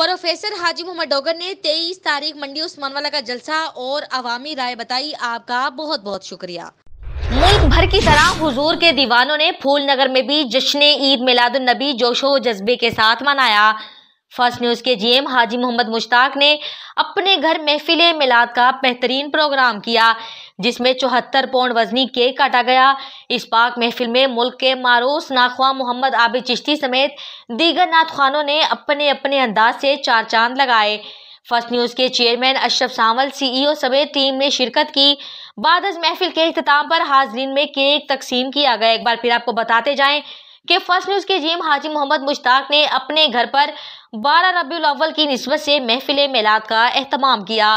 professor हाजी मोहम्मद डोगर ने 23 तारीख मंडी उस्मानवाला का जलसा और अवामी राय बताई आपका बहुत बहुत शुक्रिया मुल्क भर की तरह हुजूर के दीवानों ने फूल नगर में भी जश्न ईद मिलादुलनबी जोशो जज्बे के साथ मनाया फर्स्ट न्यूज के जीएम हाजी मोहम्मद मुश्ताक ने अपने घर महफिल मिलाद का बेहतरीन प्रोग्राम किया जिसमें चौहत्तर पौंड वजनी केक काटा गया इस पाक महफिल में मुल्क के मारूस नाखवा मोहम्मद आबिद चिश्ती समेत दीगर नात खानों ने अपने अपने अंदाज से चार चांद लगाए फर्स्ट न्यूज़ के चेयरमैन अशरफ सावल सीईओ समेत टीम ने शिरकत की बाद महफिल के अख्ताम पर हाजरीन में केक तकसीम किया गया एक बार फिर आपको बताते जाएं कि फर्स्ट न्यूज़ के जीम हाजी मोहम्मद मुश्ताक ने अपने घर पर बारह रबी अव्वल की नस्बत से महफिल मेलाद का अहतमाम किया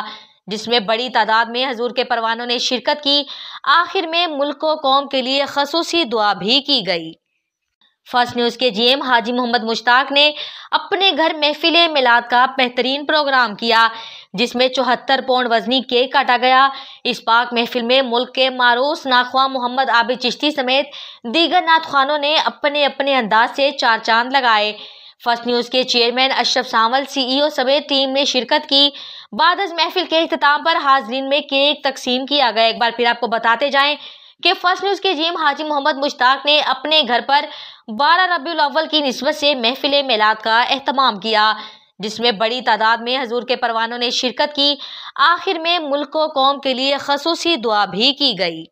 जिसमें बड़ी तादाद में हजूर के परवानों ने शिरकत की आखिर में मुल्क व कौम के लिए खसूसी दुआ भी की गई फर्स्ट न्यूज़ के जीएम हाजी मोहम्मद मुश्ताक ने अपने घर महफिल मिलाद का बेहतरीन प्रोग्राम किया जिसमें चौहत्तर पौंड वजनी केक काटा गया इस पाक महफिल में मुल्क के मारूस नाखवा मोहम्मद आबिद चिश्ती समेत दीगर नाथ खानों ने अपने अपने अंदाज से चार चांद लगाए फर्स्ट न्यूज़ के chairman Ashraf Sawal CEO e समेत टीम ने शिरकत की बाद महफिल के अख्ताम पर हाजरीन में केक तकसीम किया गया एक बार फिर आपको बताते जाएं कि फर्स्ट न्यूज़ के जीएम हाजी मोहम्मद मुश्ताक ने अपने घर पर बारह रबील की नस्बत से महफिल मेलाद का अहतमाम किया जिसमें बड़ी तादाद में हजूर के परवानों ने शिरकत की आखिर में मुल्क कौम के लिए खसूसी दुआ भी की गई